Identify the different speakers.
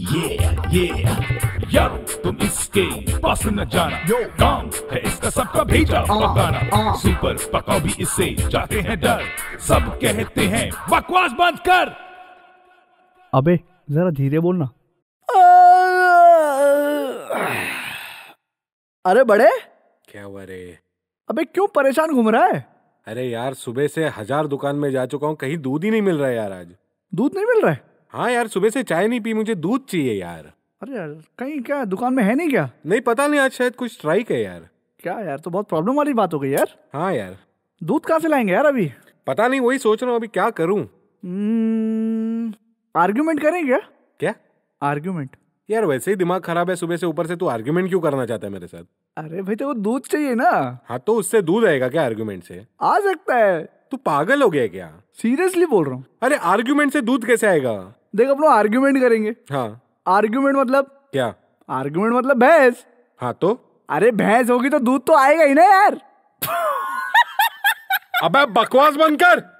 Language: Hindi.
Speaker 1: yeah, yeah, यारो तुम इसके पास न जाना यो काम है इसका सबका भेजा पकाना uh, सुपर uh. पकाओ भी इससे जाते हैं डर सब कहते हैं बकवास बंद कर
Speaker 2: अबे जरा धीरे बोलना अरे बड़े क्या हुआ रे अबे क्यों परेशान घूम रहा है
Speaker 3: अरे यार सुबह से हजार दुकान में जा चुका हूँ कहीं दूध ही नहीं मिल रहा है यार आज दूध नहीं मिल रहा है हाँ यार सुबह से चाय नहीं पी मुझे दूध चाहिए यार
Speaker 4: अरे यार कहीं क्या दुकान में है नहीं क्या
Speaker 3: नहीं पता नहीं आज
Speaker 4: शायद कुछ स्ट्राइक है यार क्या यार तो बहुत प्रॉब्लम वाली बात हो गई यार हाँ यार दूध कहाँ से लाएंगे
Speaker 3: यार अभी पता नहीं वही सोच रहा हूँ अभी क्या करूँ आर्ग्यूमेंट हम्म, करें क्या क्या आर्ग्यूमेंट यार वैसे ही दिमाग खराब है सुबह से ऊपर से तू आर्ग्यूमेंट क्यों करना चाहता है मेरे साथ अरे भाई तो दूध चाहिए ना हाँ तो उससे दूध आएगा क्या आर्ग्यूमेंट से आ
Speaker 2: सकता
Speaker 4: है
Speaker 3: तू पागल हो गया क्या सीरियसली बोल रहा हूँ अरे आर्ग्यूमेंट से दूध कैसे आएगा देख अपन
Speaker 4: आर्ग्यूमेंट करेंगे हाँ आर्ग्यूमेंट मतलब क्या आर्ग्यूमेंट मतलब भैंस हाँ तो अरे भैंस होगी तो दूध तो आएगा ही ना यार अबे बकवास बनकर